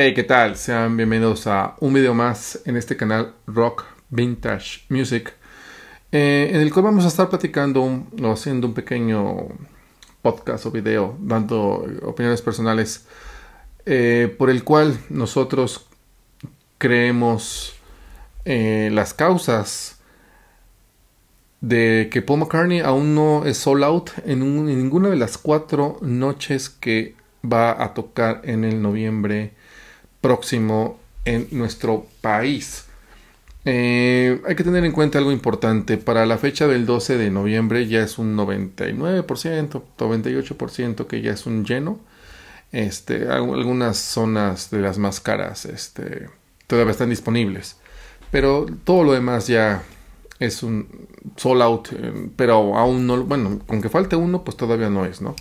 Hey, ¿qué tal? Sean bienvenidos a un video más en este canal Rock Vintage Music, eh, en el cual vamos a estar platicando o haciendo un pequeño podcast o video, dando opiniones personales, eh, por el cual nosotros creemos eh, las causas de que Paul McCartney aún no es sold out en ninguna de las cuatro noches que va a tocar en el noviembre próximo en nuestro país. Eh, hay que tener en cuenta algo importante. Para la fecha del 12 de noviembre ya es un 99%, 98% que ya es un lleno. Este, algunas zonas de las más caras este, todavía están disponibles. Pero todo lo demás ya es un sold out. Eh, pero aún no, bueno, con que falte uno, pues todavía no es, ¿no?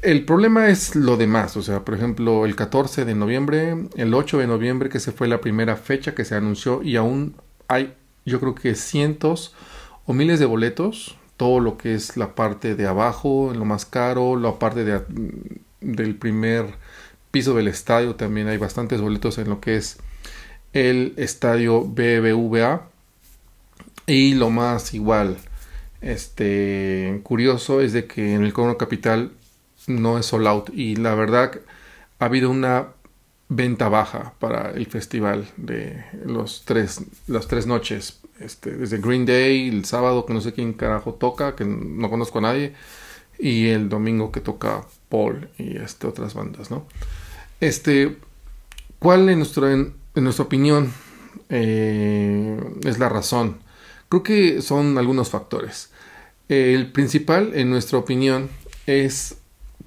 El problema es lo demás, o sea, por ejemplo, el 14 de noviembre, el 8 de noviembre, que se fue la primera fecha que se anunció y aún hay, yo creo que cientos o miles de boletos, todo lo que es la parte de abajo, lo más caro, la parte del primer piso del estadio, también hay bastantes boletos en lo que es el estadio BBVA y lo más igual este curioso es de que en el Cono Capital no es solo out. Y la verdad, ha habido una venta baja para el festival de los tres, las tres noches. Este, desde Green Day, el sábado que no sé quién carajo toca, que no conozco a nadie, y el domingo que toca Paul y este, otras bandas, ¿no? Este, ¿cuál en, nuestro, en, nuestra opinión eh, es la razón? Creo que son algunos factores. El principal, en nuestra opinión, es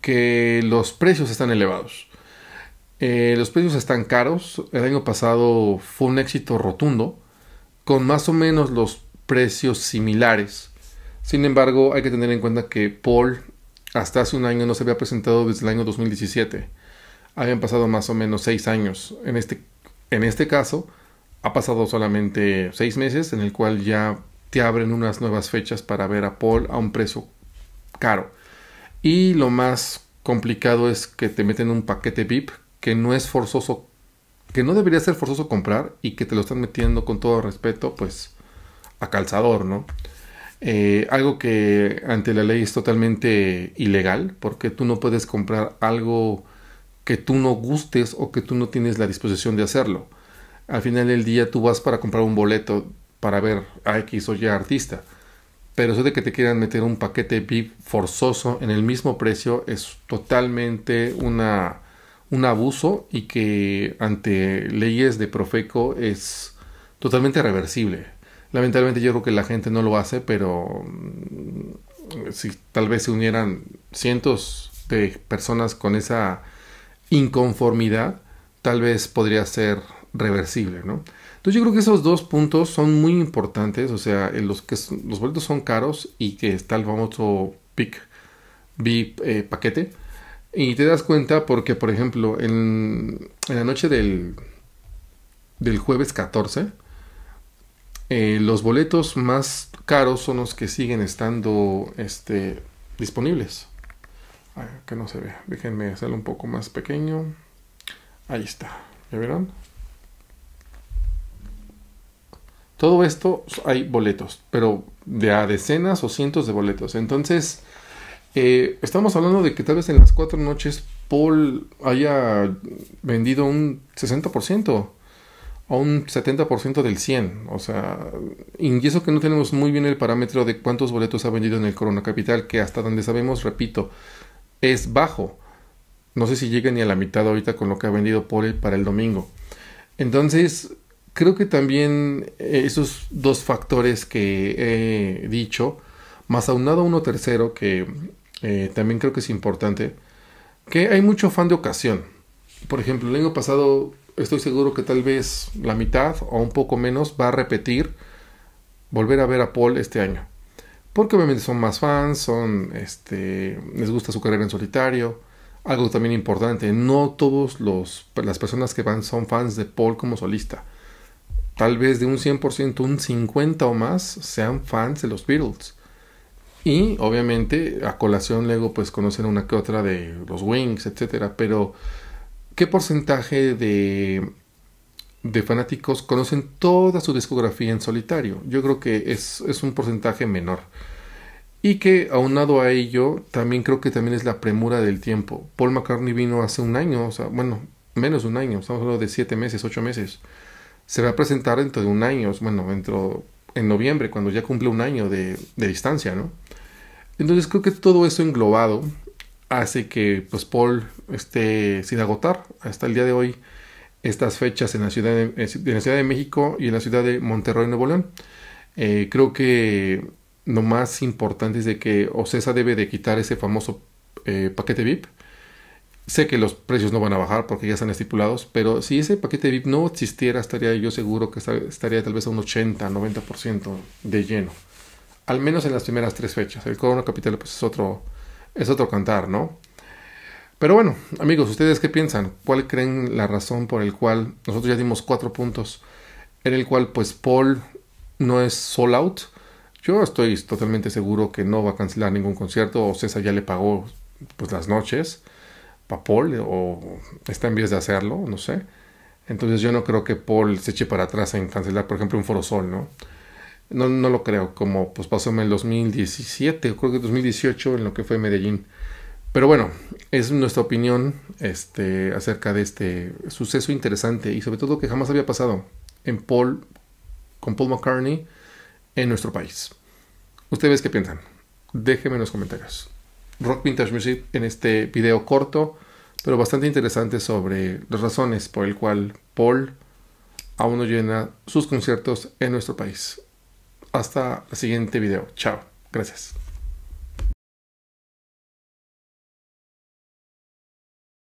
que los precios están elevados. Eh, los precios están caros. El año pasado fue un éxito rotundo, con más o menos los precios similares. Sin embargo, hay que tener en cuenta que Paul hasta hace un año no se había presentado desde el año 2017. Habían pasado más o menos seis años. En este, en este caso, ha pasado solamente seis meses, en el cual ya te abren unas nuevas fechas para ver a Paul a un precio caro. Y lo más complicado es que te meten un paquete VIP que no es forzoso, que no debería ser forzoso comprar y que te lo están metiendo con todo respeto, pues a calzador, ¿no? Eh, algo que ante la ley es totalmente ilegal, porque tú no puedes comprar algo que tú no gustes o que tú no tienes la disposición de hacerlo. Al final del día tú vas para comprar un boleto para ver a X o Y artista pero eso de que te quieran meter un paquete VIP forzoso en el mismo precio es totalmente una, un abuso y que ante leyes de Profeco es totalmente reversible. Lamentablemente yo creo que la gente no lo hace, pero mm, si tal vez se unieran cientos de personas con esa inconformidad, tal vez podría ser reversible, ¿no? Entonces yo creo que esos dos puntos son muy importantes, o sea, en los que los boletos son caros y que está el famoso pick B eh, paquete. Y te das cuenta porque, por ejemplo, en, la noche del, del jueves 14, eh, los boletos más caros son los que siguen estando este, disponibles. Ah, que no se vea. Déjenme hacerlo un poco más pequeño. Ahí está. ¿Ya vieron? Todo esto hay boletos, pero de a decenas o cientos de boletos. Entonces, eh, estamos hablando de que tal vez en las cuatro noches Paul haya vendido un 60% o un 70% del 100. O sea, y eso que no tenemos muy bien el parámetro de cuántos boletos ha vendido en el Corona Capital, que hasta donde sabemos, repito, es bajo. No sé si llega ni a la mitad ahorita con lo que ha vendido Paul para el domingo. Entonces, creo que también eh, esos dos factores que he dicho, más aunado uno tercero que eh, también creo que es importante, que hay mucho fan de ocasión. Por ejemplo, el año pasado estoy seguro que tal vez la mitad o un poco menos va a repetir volver a ver a Paul este año. Porque obviamente son más fans, este, les gusta su carrera en solitario. Algo también importante, no todos los las personas que van son fans de Paul como solista tal vez de un 100%, un 50 o más sean fans de los Beatles. Y obviamente a colación luego pues conocen una que otra de los Wings, etcétera, pero ¿qué porcentaje de de fanáticos conocen toda su discografía en solitario? Yo creo que es, es un porcentaje menor. Y que aunado a ello, también creo que también es la premura del tiempo. Paul McCartney vino hace un año, o sea, bueno, menos de un año, estamos hablando de siete meses, ocho meses se va a presentar dentro de un año, bueno, dentro en noviembre, cuando ya cumple un año de, distancia, ¿no? Entonces creo que todo eso englobado hace que pues, Paul esté sin agotar hasta el día de hoy estas fechas en la Ciudad de, la ciudad de México y en la Ciudad de Monterrey, Nuevo León. Eh, creo que lo más importante es de que OCESA debe de quitar ese famoso eh, paquete VIP Sé que los precios no van a bajar porque ya están estipulados, pero si ese paquete VIP no existiera, estaría yo seguro que estaría tal vez a un 80, 90% de lleno. Al menos en las primeras tres fechas. El Corona Capital pues, es, otro, es otro cantar, ¿no? Pero bueno, amigos, ¿ustedes qué piensan? ¿Cuál creen la razón por el cual nosotros ya dimos cuatro puntos en el cual pues Paul no es sold out? Yo estoy totalmente seguro que no va a cancelar ningún concierto o César ya le pagó pues las noches. Paul o está en vías de hacerlo, no sé. Entonces yo no creo que Paul se eche para atrás en cancelar, por ejemplo, un Forosol, ¿no? No, no lo creo, como pues pasó en el 2017, creo que 2018 en lo que fue Medellín. Pero bueno, es nuestra opinión este, acerca de este suceso interesante y sobre todo que jamás había pasado en Paul, con Paul McCartney en nuestro país. ¿Ustedes qué piensan? Déjenme en los comentarios. Rock Vintage Music en este video corto, pero bastante interesante sobre las razones por el cual Paul aún no llena sus conciertos en nuestro país. Hasta el siguiente video. Chao. Gracias.